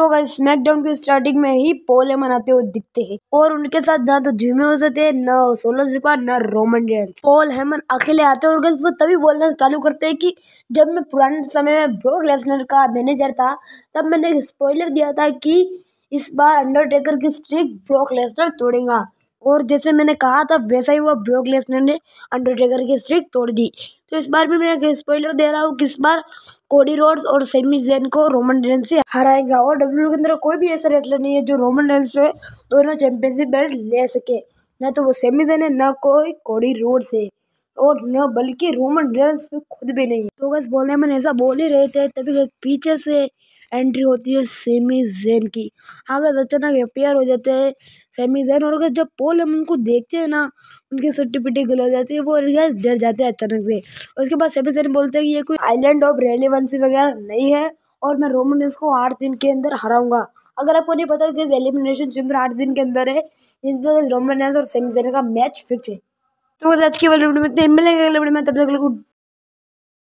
दोस्तों अगर स्मैकडाउन के स्टार्टिंग में ही पोले मनाते हुए दिखते हैं और उनके साथ ना तो जिमे हो सकते हैं न सोलो सिक्वा न रोमन डेंस पोल हेमन अकेले आते हैं और वो तभी बोलना चालू करते हैं कि जब मैं पुराने समय में ब्रोक लेसनर का मैनेजर था तब मैंने एक स्पॉइलर दिया था कि इस बार अंडरटेकर की स्ट्रिक ब्रोक लेसनर तोड़ेगा और जैसे मैंने कहा था वैसा ही वो ब्रोक लेसनर ने अंडरटेकर की स्ट्रिक तोड़ दी तो इस बार भी मैं स्पॉइलर दे रहा हूँ किस बार कोडी रोड्स और सेमी जैन को रोमन रेंस से हराएगा और डब्ल्यू e के अंदर कोई भी ऐसा रेसलर नहीं है जो रोमन रेंस से दोनों चैंपियनशिप बेल्ट ले सके ना तो वो सेमी जैन है ना कोई कोडी रोड से और न बल्कि रोमन रेंस खुद भी नहीं तो बस बोलने मैंने ऐसा बोल ही रहे थे तभी पीछे से एंट्री होती है सेमी जैन की हाँ, अगर अचानक अपेयर हो जाते हैं सेमी जैन और अगर जब पोल हम उनको देखते हैं ना उनकी सट्टी पिट्टी गुल हो जाती है वो रियल डर जाते हैं अचानक से उसके बाद सेमी जैन बोलते हैं कि ये कोई आइलैंड ऑफ रेलिवेंसी वगैरह नहीं है और मैं रोमन इसको आठ दिन के अंदर हराऊंगा अगर आपको नहीं पता कि एलिमिनेशन चैम्बर आठ दिन के अंदर है इस वजह रोमन और सेमी जैन का मैच फिक्स है तो आज की वाली वीडियो में इतने मिलेंगे अगले वीडियो में तब तक